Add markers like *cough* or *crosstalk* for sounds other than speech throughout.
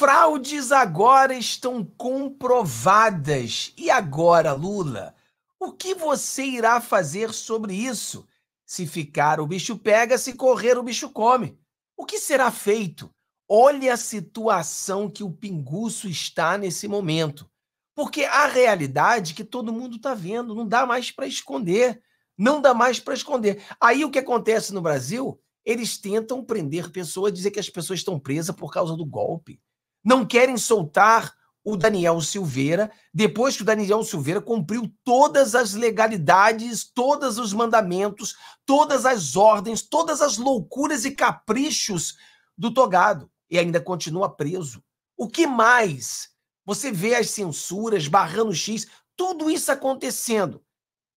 fraudes agora estão comprovadas. E agora, Lula? O que você irá fazer sobre isso? Se ficar, o bicho pega, se correr, o bicho come. O que será feito? Olha a situação que o pinguço está nesse momento. Porque a realidade que todo mundo está vendo, não dá mais para esconder. Não dá mais para esconder. Aí o que acontece no Brasil? Eles tentam prender pessoas, dizer que as pessoas estão presas por causa do golpe não querem soltar o Daniel Silveira, depois que o Daniel Silveira cumpriu todas as legalidades, todos os mandamentos, todas as ordens, todas as loucuras e caprichos do togado e ainda continua preso. O que mais? Você vê as censuras, barrando X, tudo isso acontecendo.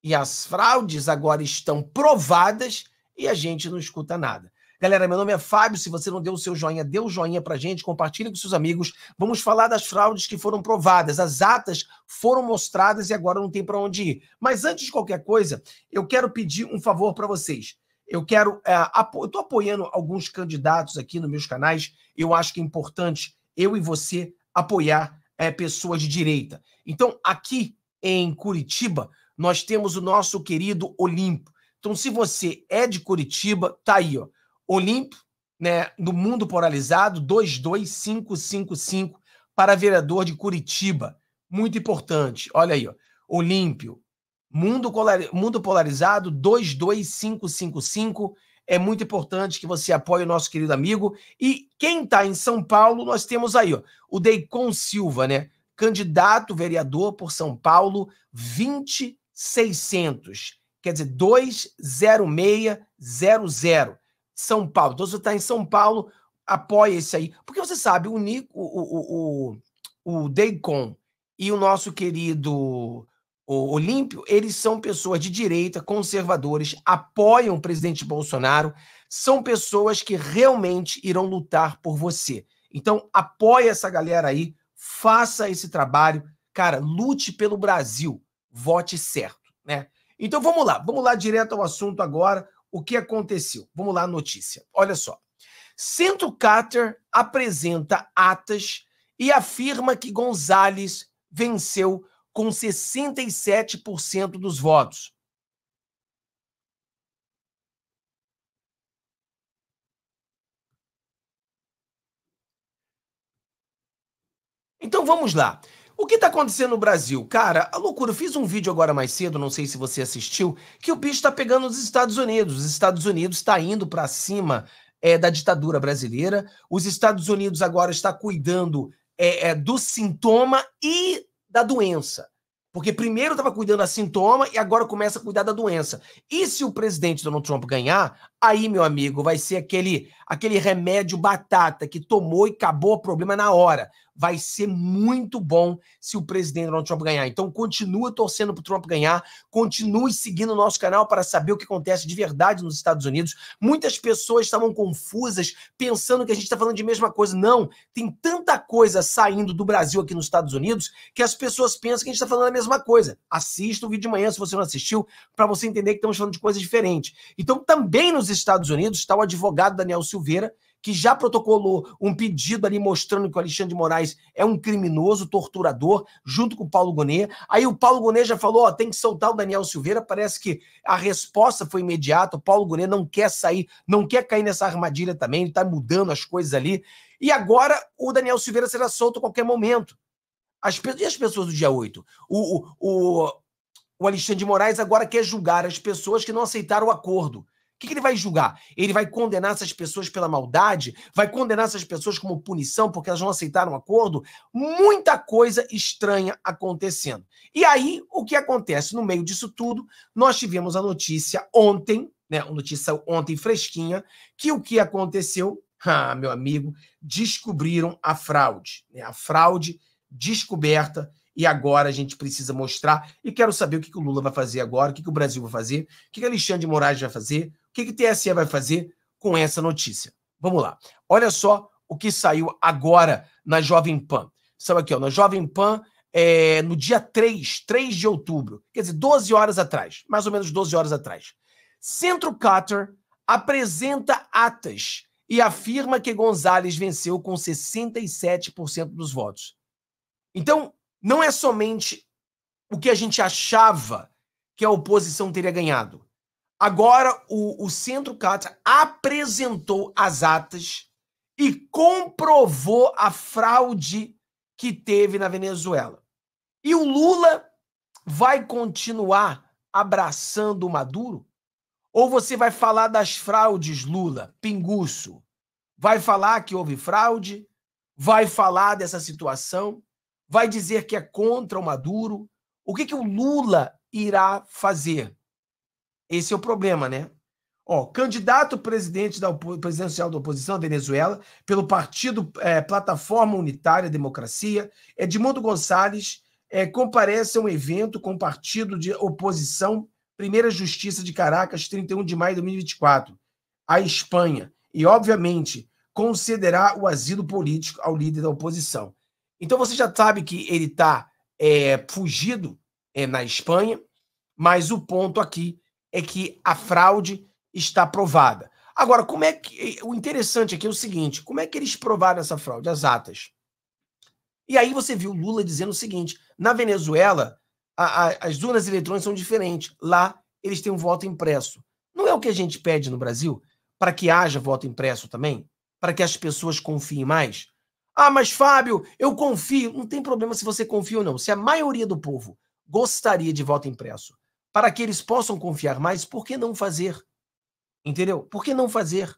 E as fraudes agora estão provadas e a gente não escuta nada. Galera, meu nome é Fábio. Se você não deu o seu joinha, dê o um joinha pra gente, compartilhe com seus amigos. Vamos falar das fraudes que foram provadas. As atas foram mostradas e agora não tem para onde ir. Mas antes de qualquer coisa, eu quero pedir um favor para vocês. Eu quero. É, apo... apoiando alguns candidatos aqui nos meus canais. Eu acho que é importante eu e você apoiar é, pessoas de direita. Então, aqui em Curitiba, nós temos o nosso querido Olimpo. Então, se você é de Curitiba, tá aí, ó. Olimpo, né, no mundo polarizado, 22555 para vereador de Curitiba. Muito importante. Olha aí, ó. Olímpio. Mundo, mundo polarizado 22555. É muito importante que você apoie o nosso querido amigo. E quem está em São Paulo, nós temos aí, ó, o Deicon Silva, né? Candidato vereador por São Paulo 2600. Quer dizer, 20600. São Paulo. Então, se você está em São Paulo, apoia isso aí. Porque você sabe, o, Nico, o, o, o, o Deicon e o nosso querido o Olímpio, eles são pessoas de direita, conservadores, apoiam o presidente Bolsonaro, são pessoas que realmente irão lutar por você. Então, apoia essa galera aí, faça esse trabalho. Cara, lute pelo Brasil, vote certo, né? Então, vamos lá, vamos lá direto ao assunto agora o que aconteceu. Vamos lá, notícia. Olha só. Centro Carter apresenta atas e afirma que Gonzalez venceu com 67% dos votos. Então vamos lá. O que está acontecendo no Brasil? Cara, a loucura. Eu fiz um vídeo agora mais cedo, não sei se você assistiu, que o bicho está pegando os Estados Unidos. Os Estados Unidos está indo para cima é, da ditadura brasileira. Os Estados Unidos agora está cuidando é, é, do sintoma e da doença. Porque primeiro estava cuidando da sintoma e agora começa a cuidar da doença. E se o presidente Donald Trump ganhar, Aí, meu amigo, vai ser aquele aquele remédio batata que tomou e acabou o problema na hora. Vai ser muito bom se o presidente Donald Trump ganhar. Então, continua torcendo para o Trump ganhar, continue seguindo o nosso canal para saber o que acontece de verdade nos Estados Unidos. Muitas pessoas estavam confusas, pensando que a gente está falando de mesma coisa. Não, tem tanta coisa saindo do Brasil aqui nos Estados Unidos que as pessoas pensam que a gente está falando a mesma coisa. Assista o vídeo de manhã, se você não assistiu, para você entender que estamos falando de coisas diferentes. Então, também nos Estados Unidos está o advogado Daniel Silveira, que já protocolou um pedido ali mostrando que o Alexandre de Moraes é um criminoso, torturador, junto com o Paulo Gonet. Aí o Paulo Gonet já falou: ó, tem que soltar o Daniel Silveira. Parece que a resposta foi imediata. O Paulo Gonet não quer sair, não quer cair nessa armadilha também, ele está mudando as coisas ali. E agora o Daniel Silveira será solto a qualquer momento. As, e as pessoas do dia 8? O, o, o, o Alexandre de Moraes agora quer julgar as pessoas que não aceitaram o acordo. O que, que ele vai julgar? Ele vai condenar essas pessoas pela maldade? Vai condenar essas pessoas como punição porque elas não aceitaram o acordo? Muita coisa estranha acontecendo. E aí, o que acontece? No meio disso tudo, nós tivemos a notícia ontem, né? Uma notícia ontem fresquinha, que o que aconteceu? *laughs* Ah, meu amigo, descobriram a fraude. Né? A fraude descoberta e agora a gente precisa mostrar. E quero saber o que, que o Lula vai fazer agora, o que, que o Brasil vai fazer, o que, que Alexandre de Moraes vai fazer, que, que o TSE vai fazer com essa notícia? Vamos lá. Olha só o que saiu agora na Jovem Pan. São aqui, ó, na Jovem Pan, é, no dia 3, 3 de outubro, quer dizer, 12 horas atrás, mais ou menos 12 horas atrás. Centro Cutter apresenta atas e afirma que Gonzalez venceu com 67% dos votos. Então, não é somente o que a gente achava que a oposição teria ganhado. Agora, o, o Centro Cátia apresentou as atas e comprovou a fraude que teve na Venezuela. E o Lula vai continuar abraçando o Maduro? Ou você vai falar das fraudes, Lula, pinguço? Vai falar que houve fraude? Vai falar dessa situação? Vai dizer que é contra o Maduro? O que, que o Lula irá fazer? Esse é o problema, né? Ó, candidato presidente da presidencial da oposição Venezuela pelo partido é, Plataforma Unitária Democracia, Edmundo Gonçalves é, comparece a um evento com o partido de oposição Primeira Justiça de Caracas, 31 de maio de 2024, à Espanha, e obviamente concederá o asilo político ao líder da oposição. Então você já sabe que ele está é, fugido é, na Espanha, mas o ponto aqui é que a fraude está provada. Agora, como é que. O interessante aqui é o seguinte: como é que eles provaram essa fraude? As atas. E aí você viu Lula dizendo o seguinte: na Venezuela, a, a, as urnas eletrônicas são diferentes. Lá, eles têm um voto impresso. Não é o que a gente pede no Brasil? Para que haja voto impresso também? Para que as pessoas confiem mais? Ah, mas Fábio, eu confio. Não tem problema se você confia ou não. Se a maioria do povo gostaria de voto impresso para que eles possam confiar mais, por que não fazer? Entendeu? Por que não fazer?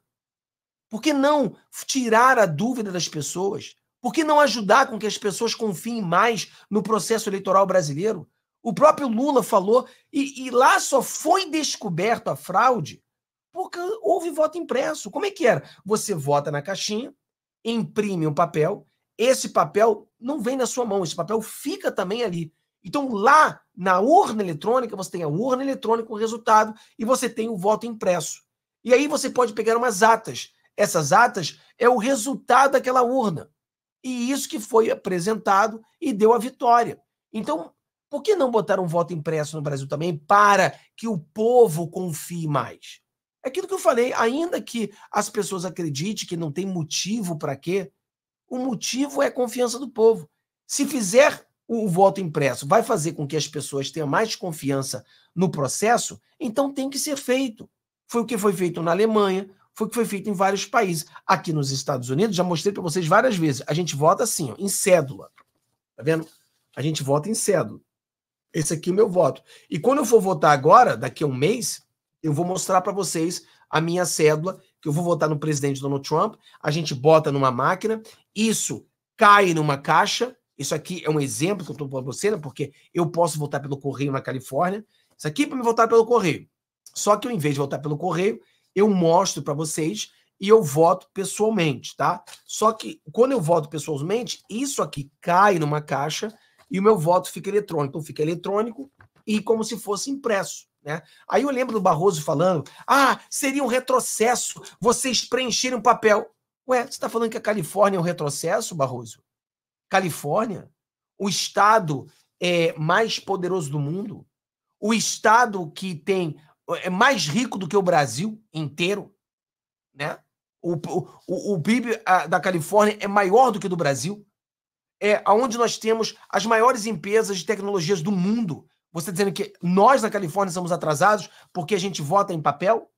Por que não tirar a dúvida das pessoas? Por que não ajudar com que as pessoas confiem mais no processo eleitoral brasileiro? O próprio Lula falou, e, e lá só foi descoberto a fraude porque houve voto impresso. Como é que era? Você vota na caixinha, imprime um papel, esse papel não vem na sua mão, esse papel fica também ali. Então, lá na urna eletrônica, você tem a urna eletrônica, o resultado, e você tem o voto impresso. E aí você pode pegar umas atas. Essas atas é o resultado daquela urna. E isso que foi apresentado e deu a vitória. Então, por que não botar um voto impresso no Brasil também para que o povo confie mais? é Aquilo que eu falei, ainda que as pessoas acreditem que não tem motivo para quê, o motivo é a confiança do povo. Se fizer o, voto impresso vai fazer com que as pessoas tenham mais confiança no processo, então tem que ser feito. Foi o que foi feito na Alemanha, foi o que foi feito em vários países. Aqui nos Estados Unidos, já mostrei para vocês várias vezes, a gente vota assim, ó, em cédula. Tá vendo? A gente vota em cédula. Esse aqui é o meu voto. E quando eu for votar agora, daqui a um mês, eu vou mostrar para vocês a minha cédula, que eu vou votar no presidente Donald Trump, a gente bota numa máquina, isso cai numa caixa, isso aqui é um exemplo que eu estou para você, né? porque eu posso votar pelo correio na Califórnia. Isso aqui é para me votar pelo correio. Só que eu, em vez de votar pelo correio, eu mostro para vocês e eu voto pessoalmente, tá? Só que quando eu voto pessoalmente, isso aqui cai numa caixa e o meu voto fica eletrônico. Então fica eletrônico e como se fosse impresso. Né? Aí eu lembro do Barroso falando: ah, seria um retrocesso vocês preencherem um papel. Ué, você está falando que a Califórnia é um retrocesso, Barroso? Califórnia, o estado é, mais poderoso do mundo, o estado que tem é mais rico do que o Brasil inteiro, né? O, o, o PIB da Califórnia é maior do que o do Brasil. É onde nós temos as maiores empresas de tecnologias do mundo. Você dizendo que nós na Califórnia somos atrasados porque a gente vota em papel?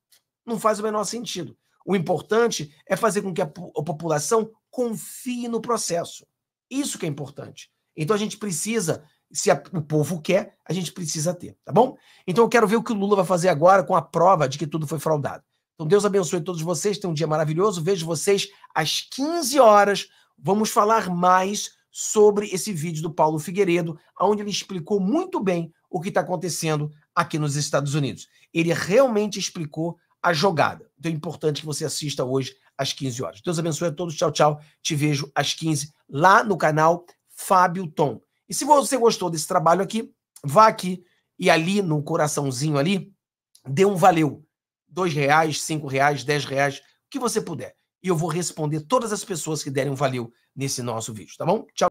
Não faz o menor sentido. O importante é fazer com que a, a população confie no processo. Isso que é importante. Então a gente precisa, se a, o povo quer, a gente precisa ter, tá bom? Então eu quero ver o que o Lula vai fazer agora com a prova de que tudo foi fraudado. Então Deus abençoe todos vocês, tenham um dia maravilhoso. Vejo vocês às 15 horas. Vamos falar mais sobre esse vídeo do Paulo Figueiredo, onde ele explicou muito bem o que está acontecendo aqui nos Estados Unidos. Ele realmente explicou a jogada. Então é importante que você assista hoje às 15 horas. Deus abençoe a todos. Tchau, tchau. Te vejo às 15 lá no canal Fábio Tom. E se você gostou desse trabalho aqui, vá aqui e ali no coraçãozinho ali, dê um valeu. Dois reais, cinco reais, dez reais, o que você puder. E eu vou responder todas as pessoas que derem um valeu nesse nosso vídeo, tá bom? Tchau.